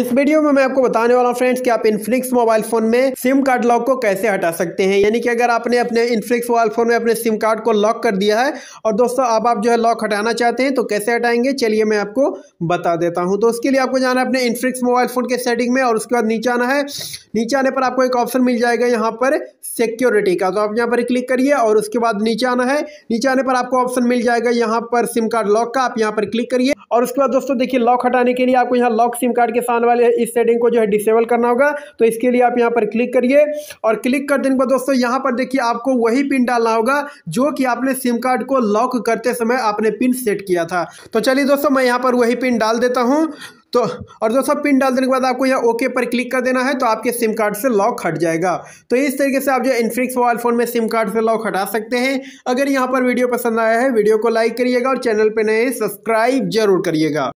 इस वीडियो में मैं आपको बताने वाला हूँ फ्रेंड्स कि आप इनफ्लिक्स मोबाइल फोन में सिम कार्ड लॉक को कैसे हटा सकते हैं यानी कि अगर आपने अपने इनफ्लिक्स मोबाइल फोन में अपने सिम कार्ड को लॉक कर दिया है और दोस्तों अब आप जो है लॉक हटाना चाहते हैं तो कैसे हटाएंगे चलिए मैं आपको बता देता हूँ तो उसके लिए आपको जाना है अपने इनफ्लिक्स मोबाइल फोन के सेटिंग में और उसके बाद नीचे आना है नीचे आने पर आपको एक ऑप्शन मिल जाएगा यहाँ पर सिक्योरिटी का तो आप यहाँ पर क्लिक करिए और उसके बाद नीचे आना है नीचे आने पर आपको ऑप्शन मिल जाएगा यहाँ पर सिम कार्ड लॉक का आप यहाँ पर क्लिक करिए और उसके बाद दोस्तों देखिए लॉक हटाने के लिए आपको यहाँ लॉक सिम कार्ड के साथ वाले इस सेटिंग को जो है डिसेबल करना होगा तो इसके लिए आप यहाँ पर क्लिक करिए और क्लिक कर देने पर दोस्तों यहाँ पर देखिए आपको वही पिन डालना होगा जो कि आपने सिम कार्ड को लॉक करते समय आपने पिन सेट किया था तो चलिए दोस्तों मैं यहाँ पर वही पिन डाल देता हूँ तो और दोस्तों पिन डाल देने के बाद आपको यहाँ ओके पर क्लिक कर देना है तो आपके सिम कार्ड से लॉक हट जाएगा तो इस तरीके से आप जो इनफ्रिक्स मोबाइल फ़ोन में सिम कार्ड से लॉक हटा सकते हैं अगर यहाँ पर वीडियो पसंद आया है वीडियो को लाइक करिएगा और चैनल पर नए सब्सक्राइब जरूर करिएगा